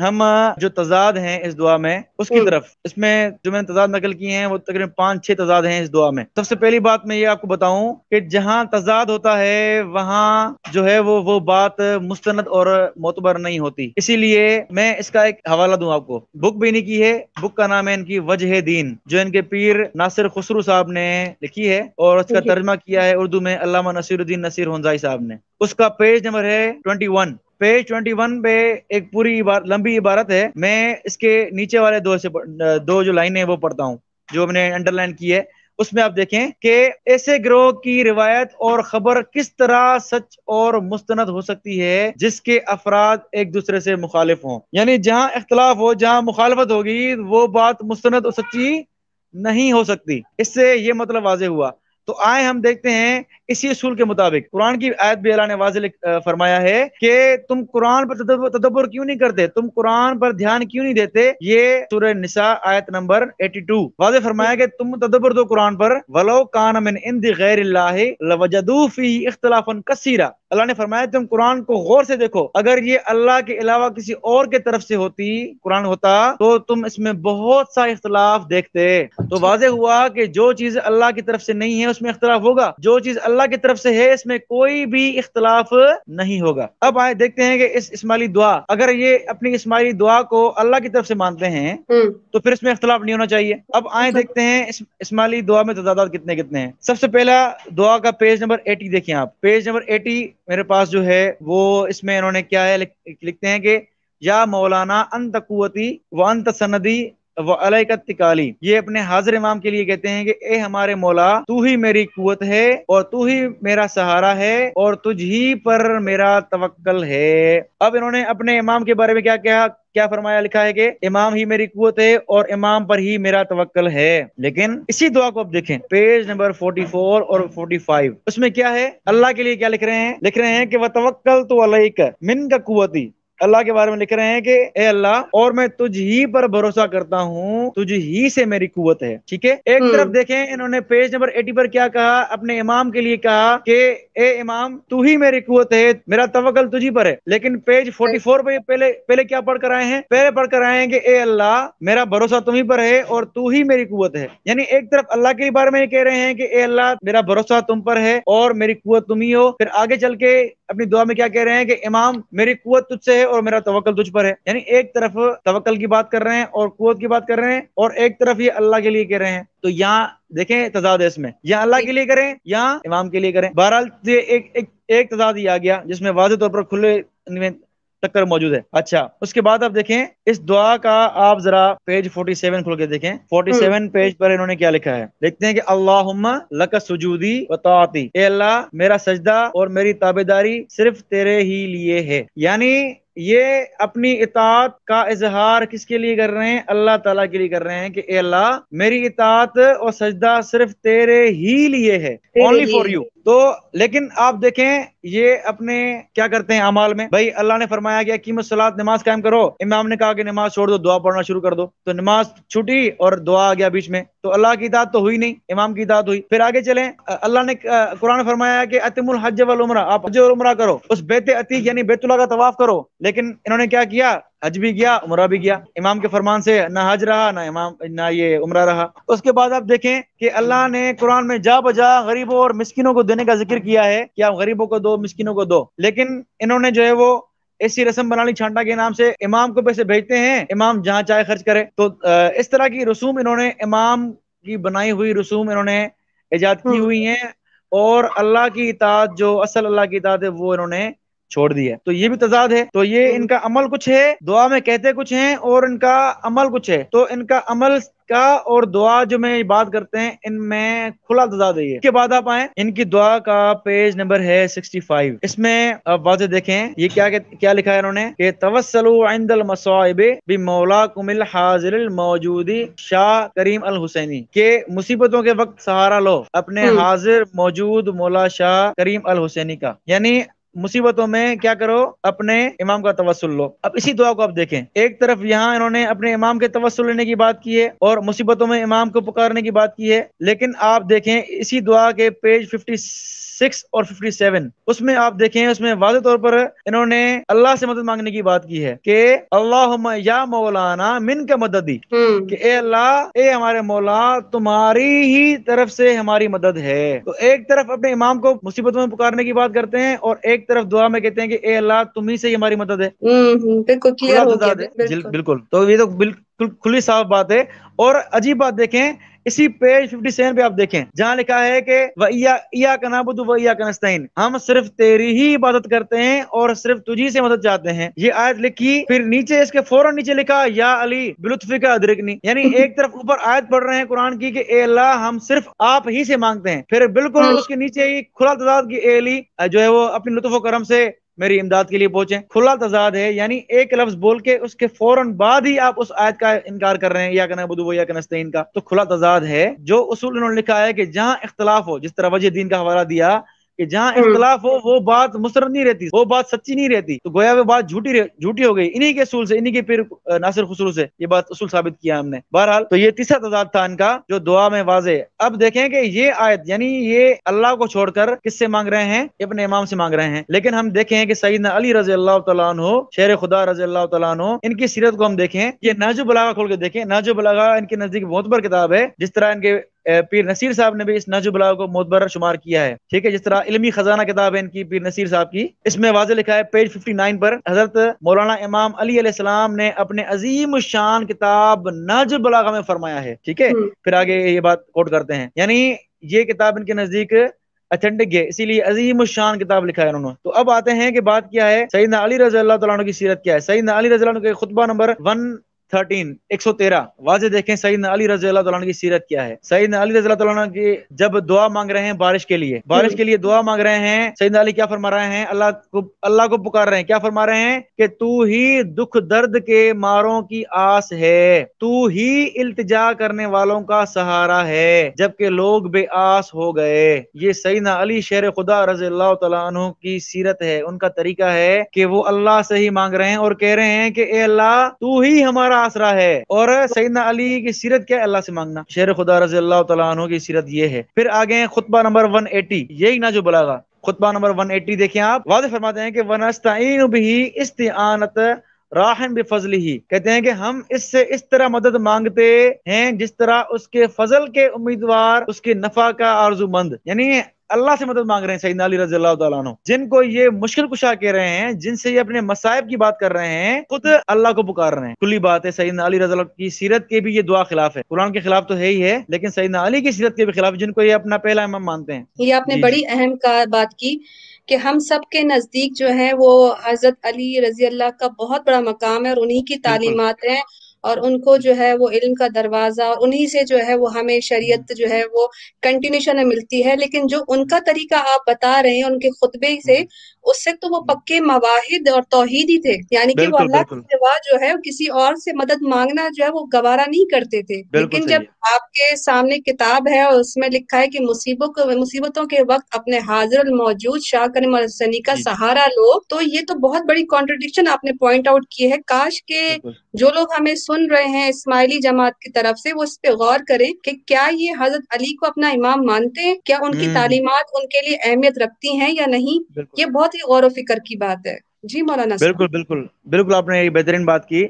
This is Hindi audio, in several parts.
हम जो तजाद हैं इस दुआ में उसकी हम्म। तरफ इसमें जो मैंने तजाद नकल किए हैं वो तकरीबन पांच छह तजाद हैं इस दुआ में सबसे पहली बात मैं ये आपको बताऊं कि जहां तजाद होता है वहां जो है वो वो बात मुस्तंद और मोतबर नहीं होती इसीलिए मैं इसका एक हवाला दूं आपको बुक भी नहीं की है बुक का नाम है इनकी वजह दीन जो इनके पीर नासिर खुसरू साहब ने लिखी है और उसका तर्जमा किया है उर्दू में अलामा नसीरुद्दीन नसीर हंजाई साहब ने उसका पेज नंबर है ट्वेंटी वन पेज 21 पे एक पूरी इबार, लंबी इबारत है मैं इसके नीचे वाले दो से दो जो लाइन है वो पढ़ता हूँ जो मैंने अंडरलाइन की है उसमें आप देखें कि ऐसे ग्रोह की रिवायत और खबर किस तरह सच और मुस्तनद हो सकती है जिसके अफराद एक दूसरे से मुखालिफ हों यानी जहां इख्तलाफ हो जहां मुखालफत होगी वो बात मुस्तनद और सच्ची नहीं हो सकती इससे ये मतलब वाजे हुआ तो आए हम देखते हैं इसी असूल के मुताबिक कुरान की आयत भी अला ने वाज फरमाया है कि तुम कुरान पर तदब्बर क्यों नहीं करते तुम कुरान पर ध्यान क्यों नहीं देते ये सूर्य निशा आयत नंबर 82 वाज फरमाया कि तुम तदब्बर दो कुरान पर वलो कान मिन इंद गैर लवजदूफी इख्तलाफन कसीरा अल्लाह ने फरमाया तुम कुरान को गौर से देखो अगर ये अल्लाह के अलावा किसी और के तरफ से होती कुरान होता तो तुम इसमें बहुत सा इख्तलाफ देखते तो वाजह हुआ कि जो चीज अल्लाह की तरफ से नहीं है उसमें इख्तलाफ होगा जो चीज अल्लाह की तरफ से है इसमें कोई भी इख्तलाफ नहीं होगा अब आए देखते हैं कि इस इस्माइली दुआ अगर ये अपनी इस्माइली दुआ को अल्लाह की तरफ से मानते हैं हम्म। तो फिर इसमें इख्तलाफ नहीं होना चाहिए अब आए अच्छा। देखते हैं इस, इस्माइली दुआ में तजादात कितने कितने हैं सबसे पहला दुआ का पेज नंबर एटी देखिए आप पेज नंबर एटी मेरे पास जो है वो इसमें इन्होंने क्या है लिखते हैं कि या मौलाना अंत कुवती व अंत सनदी वलैकतिकाली ये अपने हाजिर इमाम के लिए कहते हैं कि ए हमारे मौला तू ही मेरी कुत है और तू ही मेरा सहारा है और तुझ ही पर मेरा तवक्ल है अब इन्होंने अपने इमाम के बारे में क्या कहा क्या फरमाया लिखा है कि इमाम ही मेरी कुत है और इमाम पर ही मेरा तवक्ल है लेकिन इसी दुआ को आप देखें पेज नंबर 44 और 45 उसमें क्या है अल्लाह के लिए क्या लिख रहे हैं लिख रहे हैं कि वह तवक्ल तो अलैक मिन का कुवती अल्लाह के बारे में लिख रहे हैं कि ए अल्लाह और मैं तुझ ही पर भरोसा करता हूँ तुझ ही से मेरी कुवत है ठीक है एक हम्म। तरफ देखें इन्होंने पेज नंबर एटी पर क्या कहा अपने इमाम के लिए कहा कि ए इमाम तू ही मेरी कुवत है मेरा तवक्ल तुझी पर है लेकिन पेज फोर्टी फोर पे पहले पहले क्या पढ़ कर आए हैं पहले पढ़ कर आए हैं कि ए अल्लाह मेरा भरोसा तुम्ही पर है और तू ही मेरी कुवत है यानी एक तरफ अल्लाह के बारे में कह रहे हैं कि ए अल्लाह मेरा भरोसा तुम पर है और मेरी कुवत तुम ही हो फिर आगे चल के अपनी दुआ में क्या कह रहे हैं कि इमाम मेरी कुत तुझसे है और मेरा तवक्ल तुझ पर है यानी एक तरफ तवक्ल की बात कर रहे हैं और कुत की बात कर रहे हैं और एक तरफ ये अल्लाह के लिए कह रहे हैं तो यहाँ देखें तजाद इसमें यहाँ अल्लाह के लिए करें यहाँ इमाम के लिए करें बहरहाल एक एक एक तजाद ही आ गया जिसमें वाजे तौर पर खुले टक्कर मौजूद है अच्छा उसके बाद आप देखें इस दुआ का आप जरा पेज 47 खोल के देखें 47 पेज हम्म। पर इन्होंने क्या लिखा है लिखते हैं कि अल्लाह लक सुजूदी बताती ए अल्लाह मेरा सजदा और मेरी ताबेदारी सिर्फ तेरे ही लिए है यानी ये अपनी इतात का इजहार किसके लिए कर रहे हैं अल्लाह ताला के लिए कर रहे हैं कि अल्लाह मेरी इतात और सजदा सिर्फ तेरे ही लिए है ओनली फॉर यू तो लेकिन आप देखें ये अपने क्या करते हैं अमाल में भाई अल्लाह ने फरमाया गया कीमत सलाद नमाज कायम करो इमाम ने कहा कि नमाज छोड़ दो दुआ पढ़ना शुरू कर दो तो नमाज छुटी और दुआ आ गया बीच में तो अल्लाह की इतात तो हुई नहीं इमाम की इतात हुई फिर आगे चले अल्लाह ने कुरान फरमाया कि अतिमुल हज वल उमरा आप हज और उमरा करो उस बेत अतीक यानी बेतुल्ला का तवाफ करो लेकिन इन्होंने क्या किया हज भी गया उमरा भी गया इमाम के फरमान से ना हज रहा ना इमाम ना ये उमरा रहा उसके बाद आप देखें कि अल्लाह ने कुरान में जा बजा गरीबों और मिस्किनों को देने का जिक्र किया है कि आप गरीबों को दो मिस्किनों को दो लेकिन इन्होंने जो है वो ऐसी रस्म बनानी छांटा के नाम से इमाम को पैसे भेजते हैं इमाम जहाँ चाहे खर्च करे तो इस तरह की रसूम इन्होंने इमाम की बनाई हुई रसूम इन्होंने ईजाद की हम्म। हुई है और अल्लाह की इताद जो असल अल्लाह की इताद है वो इन्होंने छोड़ दिया तो ये भी तजाद है तो ये इनका अमल कुछ है दुआ में कहते कुछ है और इनका अमल कुछ है तो इनका अमल का और दुआ जो मैं बात करते हैं इनमें खुला तजाद है इसके बाद आप आए इनकी दुआ का पेज नंबर है 65 इसमें अब वाजे देखें ये क्या क्या लिखा है इन्होंने कि तवसलू आइंदल मसाइबे बी मौला कुमिल हाजिर मौजूदी शाह करीम अल हुसैनी के मुसीबतों के वक्त सहारा लो अपने हम्म। हाजिर मौजूद मौला शाह करीम अल हुसैनी का यानी मुसीबतों में क्या करो अपने इमाम का तवसल लो अब इसी दुआ को आप देखें एक तरफ यहाँ इन्होंने अपने इमाम के तवसल लेने की बात की है और मुसीबतों में इमाम को पुकारने की बात की है लेकिन आप देखें इसी दुआ के पेज फिफ्टी सिक्स और फिफ्टी सेवन उसमें आप देखें उसमें वाज तौर पर इन्होंने अल्लाह से मदद मांगने की बात की है कि अल्लाह या मौलाना मिन का मदद दी हम्म। कि ए अल्लाह ए हमारे मौला तुम्हारी ही तरफ से हमारी मदद है तो एक तरफ अपने इमाम को मुसीबत में पुकारने की बात करते हैं और एक तरफ दुआ में कहते हैं कि ए अल्लाह तुम्ही से ही हमारी मदद है बिल्कुल बिल्कुल तो ये तो बिल्कुल खुली साफ बात है और अजीब बात देखें इसी पेज फिफ्टी सेवन पे आप देखें जहाँ लिखा है कि वैया का नाबुद वैया का नस्तीन हम सिर्फ तेरी ही इबादत करते हैं और सिर्फ तुझी से मदद चाहते हैं ये आयत लिखी फिर नीचे इसके फौरन नीचे लिखा या अली बिलुत्फी का अदरकनी यानी एक तरफ ऊपर आयत पढ़ रहे हैं कुरान की कि अल्लाह हम सिर्फ आप ही से मांगते हैं फिर बिल्कुल हाँ। उसके नीचे ही खुला तजाद की एली जो है वो अपने लुत्फ करम से मेरी इमदाद के लिए पहुंचे खुला तजाद है यानी एक लफ्ज बोल के उसके फौरन बाद ही आप उस आयत का इनकार कर रहे हैं या कहना बदू या कनस्तीन का तो खुला तजाद है जो उसूल उन्होंने लिखा है कि जहां इख्तलाफ हो जिस तरह वजह दीन का हवाला दिया कि जहाँ हम्म। इख्तलाफ हो वो बात मुसरत नहीं रहती वो बात सच्ची नहीं रहती तो गोया वो बात झूठी झूठी हो गई इन्हीं के असूल से इन्हीं के पीर नासिर खसूल से ये बात असूल साबित किया हमने बहरहाल तो ये तीसरा तजाद था इनका जो दुआ में वाजे अब देखें कि ये आयत यानी ये अल्लाह को छोड़कर किससे मांग रहे हैं अपने इमाम से मांग रहे हैं लेकिन हम देखें कि सईद अली रजी अल्लाह तु शेर खुदा रजी अल्लाह तु इनकी सीरत को हम देखें ये नाजू बलागा खोल के देखें नाजू बलागा इनके नजदीक बहुत बड़ किताब है जिस तरह इनके पीर नसीर साहब ने भी इस नजु बलाव को मोतबर शुमार किया है ठीक है जिस तरह इलमी खजाना किताब है इनकी पीर नसीर साहब की इसमें वाजे लिखा है पेज फिफ्टी नाइन पर हजरत मौलाना इमाम अली अलीम ने अपने अजीम शान किताब नज नजुबला में फरमाया है ठीक है हम्म। फिर आगे ये बात कोट करते हैं यानी ये किताब इनके नजदीक अथेंटिक है इसीलिए अजीम शान किताब लिखा है उन्होंने तो अब आते हैं कि बात क्या है सईद अली रजी की सीरत क्या है सईद अली रजी के खुतबा नंबर वन थर्टीन एक सौ तेरह वाजे देखें सईद अली रजी की सीरत क्या है सईद अली रजी की जब दुआ मांग रहे हैं बारिश के लिए बारिश के लिए दुआ मांग रहे हैं सईद अली क्या फरमा रहे हैं अल्लाह को अल्लाह को पुकार रहे हैं क्या फरमा रहे हैं कि तू ही दुख दर्द के मारों की आस है तू ही इल्तजा करने वालों का सहारा है जबकि लोग बेआस हो गए ये सईद अली शेर खुदा रज की सीरत है उनका तरीका है कि वो अल्लाह से ही मांग रहे हैं और कह रहे हैं कि अल्लाह तू ही हमारा आसरा है और सईदना अली की सीरत क्या अल्लाह से मांगना शेर खुदा रजी अल्लाह तु की सीरत ये है फिर आगे खुतबा नंबर वन एटी यही ना जो बुलागा खुतबा नंबर वन एटी देखे आप वादे फरमाते हैं कि वनस्तीन भी इस्तानत राहन भी फजल ही कहते हैं कि हम इससे इस तरह मदद मांगते हैं जिस तरह उसके फजल के उम्मीदवार उसके नफा का आरजूमंद यानी अल्लाह से मदद मांग रहे हैं सईदी अली रजी जिनको ये मुश्किल कुशा कह रहे हैं जिनसे ये अपने मसायब की बात कर रहे हैं खुद अल्लाह को पुकार रहे हैं खुली बात है सईद अली रजी की सीरत के भी ये दुआ खिलाफ है कुरान के खिलाफ तो है ही है लेकिन सईद अली की सीरत के भी खिलाफ जिनको ये अपना पहला इमाम मानते हैं ये आपने बड़ी अहम बात की कि हम सब के नज़दीक जो है वो हज़रत अली रजी अल्लाह का बहुत बड़ा मकाम है और उन्हीं की तालीमत हैं और उनको जो है वो इल्म का दरवाज़ा और उन्हीं से जो है वो हमें शरीयत जो है वो कंटिन्यूशन में मिलती है लेकिन जो उनका तरीका आप बता रहे हैं उनके खुतबे से उससे तो वो पक्के मवाहिद और तोहहीदी थे यानी कि वो अल्लाह के सिवा जो है किसी और से मदद मांगना जो है वो गवारा नहीं करते थे लेकिन जब आपके सामने किताब है और उसमें लिखा है कि मुसीबत मुसीबतों के वक्त अपने हाजिर मौजूद शाह करीम सनी का सहारा लो तो ये तो बहुत बड़ी कॉन्ट्रोडिक्शन आपने पॉइंट आउट की है काश के जो लोग हमें सुन रहे हैं इस्माइली जमात की तरफ से वो इस पे गौर करें कि क्या ये हजरत अली को अपना इमाम मानते हैं क्या उनकी हम्म। तालीमत उनके लिए अहमियत रखती हैं या नहीं ये बहुत ही गौर व फिक्र की बात है जी मौलाना बिल्कुल बिल्कुल बिल्कुल आपने बेहतरीन बात की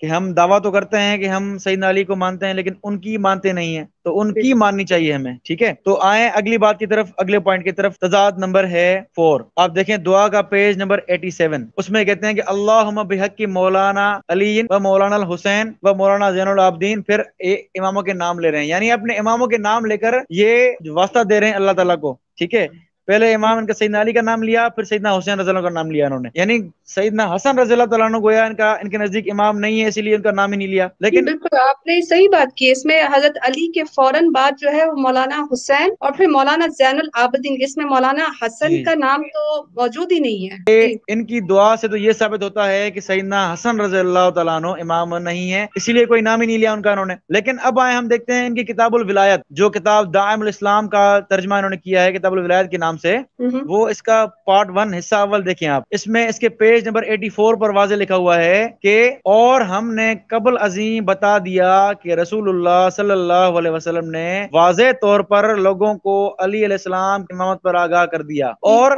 कि हम दावा तो करते हैं कि हम सईद अली को मानते हैं लेकिन उनकी मानते नहीं है तो उनकी माननी चाहिए हमें ठीक है तो आए अगली बात की तरफ अगले पॉइंट की तरफ तजाद नंबर है फोर आप देखें दुआ का पेज नंबर एटी सेवन उसमें कहते हैं कि अल्लाह बेहक की मौलाना अली व मौलाना हुसैन व मौलाना जैन आब्दीन फिर इमामों के नाम ले रहे हैं यानी अपने इमामों के नाम लेकर ये वास्ता दे रहे हैं अल्लाह तला को ठीक है पहले इमाम इनका सईदना अली का नाम लिया फिर सईदना हुसैन रजल का नाम लिया इन्होंने यानी सईदना हसन रजल्ला गोया इनका इनके नजदीक इमाम नहीं है इसीलिए उनका नाम ही नहीं लिया लेकिन बिल्कुल आपने सही बात की इसमें हजरत अली के फौरन बाद जो है वो मौलाना हुसैन और फिर मौलाना जैनुल आबदीन इसमें मौलाना हसन का नाम तो मौजूद ही नहीं है इनकी दुआ से तो ये साबित होता है की सईदना हसन रजल्ला इमाम नहीं है इसीलिए कोई नाम ही नहीं लिया उनका इन्होंने लेकिन अब आए हम देखते हैं इनकी किताबुल विलायत जो किताब दायम इस्लाम का तर्जमा इन्होंने किया है किताबुल विलायत के नाम से वो इसका पार्ट वन हिस्सा अव्वल देखे आप इसमें इसके पेज नंबर 84 पर वाजे लिखा हुआ है कि और हमने कबल अजीम बता दिया कि रसूलुल्लाह सल्लल्लाहु अलैहि वसल्लम ने वाजे तौर पर लोगों को अली अलीम की मामत पर आगाह कर दिया और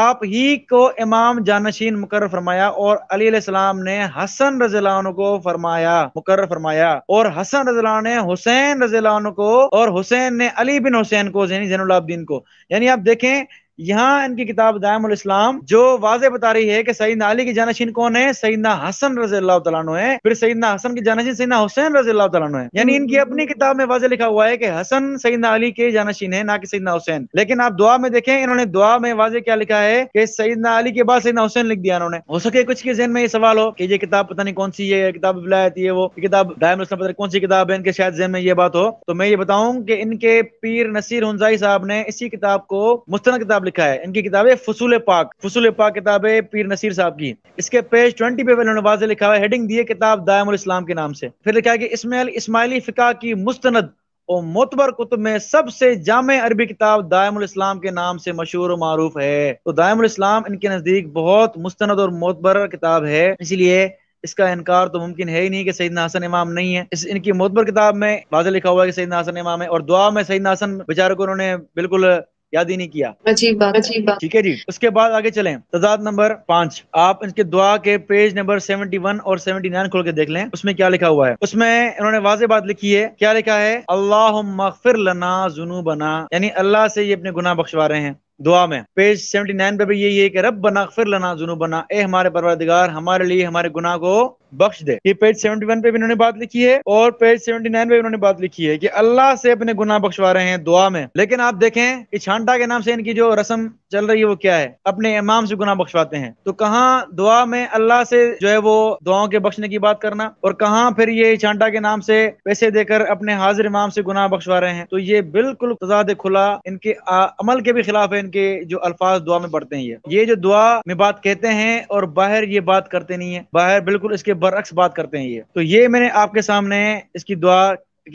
आप ही को इमाम जानशीन मुकर फरमाया और अली सलाम ने हसन रजान को फरमाया मुकर फरमाया और हसन रजान ने हुसैन रजान को और हुसैन ने अली बिन हुसैन को जैनी जैन को यानी आप देखें tiene यहाँ इनकी किताब दायमुल इस्लाम जो वाजे बता रही है कि सईद अली की जानशीन कौन है सईदना हसन रजी अल्लाह तला है फिर सईदना हसन की जानशीन सईदना हुसैन रजी अल्लाह तला है यानी इनकी अपनी किताब में वाजे लिखा हुआ है कि हसन सईदना अली के जानशीन है ना कि सईदना हुसैन लेकिन आप दुआ में देखें इन्होंने दुआ में वाजे क्या लिखा है कि सईदना अली के बाद सईदना हुसैन लिख दिया इन्होंने हो सके कुछ के जहन में ये सवाल हो कि ये किताब पता नहीं कौन सी है किताब बुलायती है वो किताब दायम इस्लाम पता कौन सी किताब है इनके शायद जहन में ये बात हो तो मैं ये बताऊँ की इनके पीर नसीर हंजाई साहब ने इसी किताब को मुस्तन किताब लिखा है इनकी किताब है फसूल पाक फसूल पाक किताब है पीर नसीर साहब की इसके पेज ट्वेंटी पे उन्होंने वाजे लिखा है हेडिंग दी है किताब दायम इस्लाम के नाम से फिर लिखा है कि इसमाइल इस्माइली फ़िका की मुस्तनद और मोतबर कुतुब में सबसे जाम अरबी किताब दायम इस्लाम के नाम से मशहूर और मरूफ है तो दायम इस्लाम इनके नज़दीक बहुत मुस्तंद और मोतबर किताब है इसलिए इसका इनकार तो मुमकिन है ही नहीं कि सईद हसन इमाम नहीं है इस इनकी मोतबर किताब में वाजे लिखा हुआ है कि सईद हसन इमाम है और दुआ में सईद हसन बेचारे को उन्होंने बिल्कुल याद ही नहीं किया अजीब बात अजीब बात ठीक है जी उसके बाद आगे चले तजाद नंबर पांच आप इनके दुआ के पेज नंबर सेवेंटी वन और सेवेंटी नाइन खोल के देख लें उसमें क्या लिखा हुआ है उसमें इन्होंने वाजे बात लिखी है क्या लिखा है अल्लाह मगफिर लना जुनू बना यानी अल्लाह से ये अपने गुना बख्शवा रहे हैं दुआ में पेज सेवेंटी नाइन पे भी यही है कि रब बना फिर लना जुनू बना ए हमारे परवरदिगार हमारे लिए हमारे गुना को बख्श दे ये पेज 71 पे भी इन्होंने बात लिखी है और पेज 79 पे इन्होंने बात लिखी है कि अल्लाह से अपने गुनाह बख्शवा रहे हैं दुआ में लेकिन आप देखें कि छांटा के नाम से इनकी जो रस्म चल रही है वो क्या है अपने इमाम से गुनाह बख्शवाते हैं तो कहाँ दुआ में अल्लाह से जो है वो दुआओं के बख्शने की बात करना और कहाँ फिर ये छांटा के नाम से पैसे देकर अपने हाजिर इमाम से गुनाह बख्शवा रहे हैं तो ये बिल्कुल तजाद खुला इनके अमल के भी खिलाफ है इनके जो अल्फाज दुआ में पढ़ते हैं ये ये जो दुआ में बात कहते हैं और बाहर ये बात करते नहीं है बाहर बिल्कुल इसके बरक्स बात करते हैं ये तो ये मैंने आपके सामने इसकी दुआ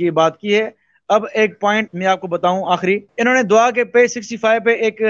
की बात की है अब एक पॉइंट मैं आपको बताऊं आखिरी इन्होंने दुआ के पेज 65 पे एक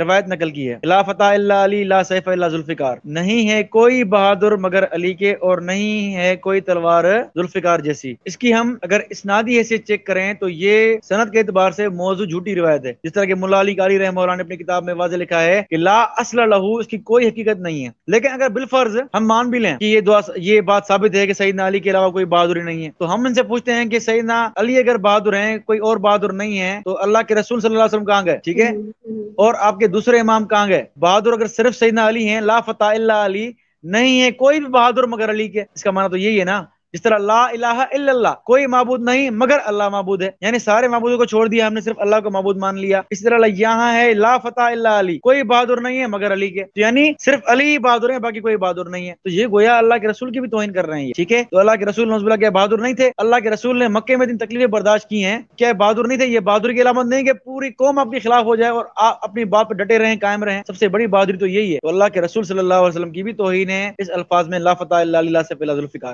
रवायत नकल की है ला फतेह अली ला सैफ अल्ला जुल्फिकार नहीं है कोई बहादुर मगर अली के और नहीं है कोई तलवार जुल्फिकार जैसी इसकी हम अगर इसनादी हैसियत चेक करें तो ये सनत के एतबार से मौजूद झूठी रवायत है जिस तरह के मुला अली कारी रहम ने अपनी किताब में वाजे लिखा है कि ला असल लहू इसकी कोई हकीकत नहीं है लेकिन अगर बिलफर्ज हम मान भी लें कि ये दुआ ये बात साबित है कि सईदना अली के अलावा कोई बहादुरी नहीं है तो हम इनसे पूछते हैं कि सईदना अली अगर बहादुर हैं कोई और बहादुर नहीं है तो अल्लाह के रसूल सल्लल्लाहु अलैहि वसल्लम कहाँ गए ठीक है हम्म। और आपके के दूसरे इमाम कहाँ गए बहादुर अगर सिर्फ सईदना अली हैं ला फता अली नहीं है कोई भी बहादुर मगर अली के इसका माना तो यही है ना जिस तरह ला इलाहा इल्लल्लाह कोई माबूद नहीं मगर अल्लाह माबूद है यानी सारे महबूदों को छोड़ दिया हमने सिर्फ अल्लाह को माबूद मान लिया इसी तरह यहाँ है ला फता इल्ला अली कोई बहादुर नहीं है मगर अली के तो यानी सिर्फ अली ही बहादुर है बाकी कोई बहादुर नहीं है तो ये गोया अल्लाह के रसूल की भी तोहिन कर रहे हैं ठीक है तो अल्लाह के रसूल नजबुल्ला के बहादुर नहीं थे अल्लाह के रसूल ने मक्के में इतनी तकलीफें बर्दाश्त की है क्या बहादुर नहीं थे ये बहादुर की अलामत नहीं की पूरी कौम आपके खिलाफ हो जाए और आप अपनी बात पर डटे रहे कायम रहे सबसे बड़ी बहादुरी तो यही है तो अल्लाह के रसूल सल्लल्लाहु अलैहि वसल्लम की भी तोहिन है इस अल्फाज में ला फता अल्लाह से फिलफिकार